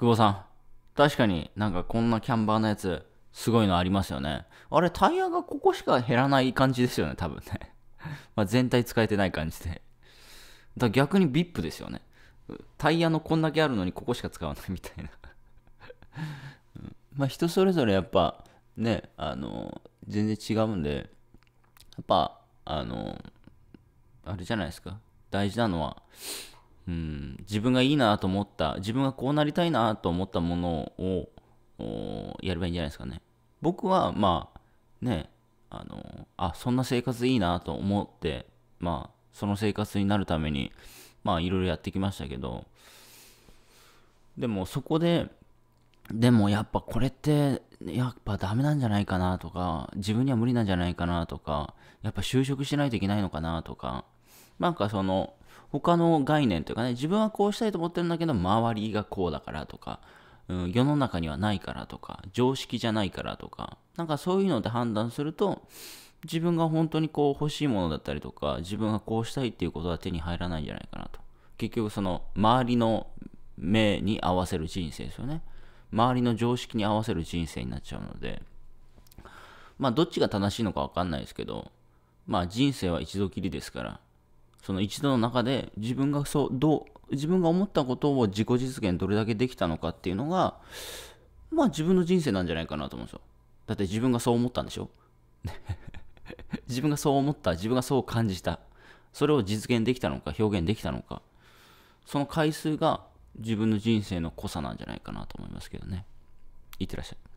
久保さん、確かになんかこんなキャンバーのやつ、すごいのありますよね。あれ、タイヤがここしか減らない感じですよね、多分ね。ま全体使えてない感じで。だ逆に VIP ですよね。タイヤのこんだけあるのにここしか使わないみたいな まあ人それぞれやっぱね、あの、全然違うんで、やっぱ、あの、あれじゃないですか。大事なのは、うん、自分がいいなと思った、自分がこうなりたいなと思ったものをやればいいんじゃないですかね。僕は、まあ、ね、あの、あ、そんな生活いいなと思って、まあ、その生活になるために、まあ、いろいろやってきましたけど、でもそこで、でもやっぱこれってやっぱダメなんじゃないかなとか自分には無理なんじゃないかなとかやっぱ就職しないといけないのかなとかなんかその、他の概念というかね、自分はこうしたいと思ってるんだけど、周りがこうだからとか、うん、世の中にはないからとか、常識じゃないからとか、なんかそういうので判断すると、自分が本当にこう欲しいものだったりとか、自分がこうしたいっていうことは手に入らないんじゃないかなと。結局その周りの目に合わせる人生ですよね。周りの常識に合わせる人生になっちゃうので、まあどっちが正しいのかわかんないですけど、まあ人生は一度きりですから、その一度の中で自分がそうどう自分が思ったことを自己実現どれだけできたのかっていうのがまあ自分の人生なんじゃないかなと思うんですよだって自分がそう思ったんでしょ 自分がそう思った自分がそう感じたそれを実現できたのか表現できたのかその回数が自分の人生の濃さなんじゃないかなと思いますけどねいってらっしゃい